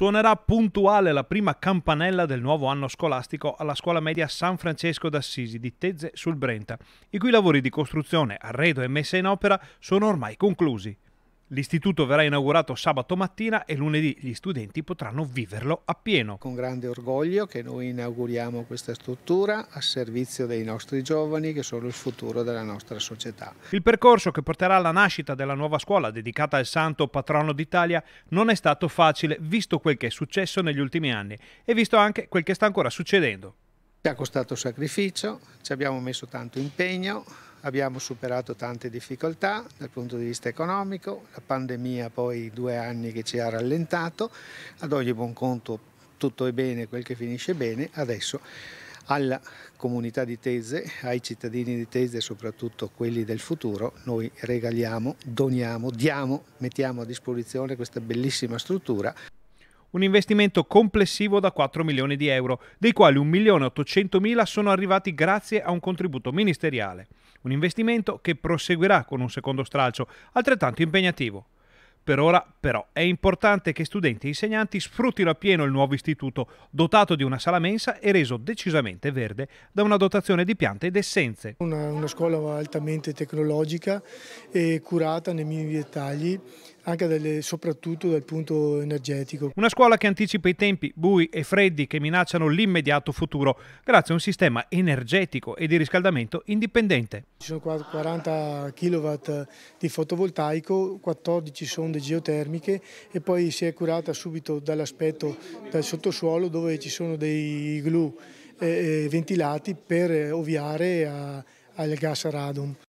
Suonerà puntuale la prima campanella del nuovo anno scolastico alla scuola media San Francesco d'Assisi di Tezze sul Brenta, i cui lavori di costruzione, arredo e messa in opera sono ormai conclusi. L'istituto verrà inaugurato sabato mattina e lunedì gli studenti potranno viverlo appieno. Con grande orgoglio che noi inauguriamo questa struttura a servizio dei nostri giovani che sono il futuro della nostra società. Il percorso che porterà alla nascita della nuova scuola dedicata al santo patrono d'Italia non è stato facile visto quel che è successo negli ultimi anni e visto anche quel che sta ancora succedendo. Ci ha costato sacrificio, ci abbiamo messo tanto impegno, abbiamo superato tante difficoltà dal punto di vista economico, la pandemia poi due anni che ci ha rallentato, ad ogni buon conto tutto è bene, quel che finisce bene, adesso alla comunità di Tese, ai cittadini di Tese, soprattutto quelli del futuro, noi regaliamo, doniamo, diamo, mettiamo a disposizione questa bellissima struttura un investimento complessivo da 4 milioni di euro, dei quali 1 milione 800 mila sono arrivati grazie a un contributo ministeriale. Un investimento che proseguirà con un secondo stralcio, altrettanto impegnativo. Per ora, però, è importante che studenti e insegnanti sfruttino appieno il nuovo istituto, dotato di una sala mensa e reso decisamente verde da una dotazione di piante ed essenze. Una, una scuola altamente tecnologica e curata nei minimi dettagli anche delle, soprattutto dal punto energetico. Una scuola che anticipa i tempi bui e freddi che minacciano l'immediato futuro grazie a un sistema energetico e di riscaldamento indipendente. Ci sono 40 kW di fotovoltaico, 14 sonde geotermiche e poi si è curata subito dall'aspetto del sottosuolo dove ci sono dei glu eh, eh ventilati per eh, ovviare a, al gas radon.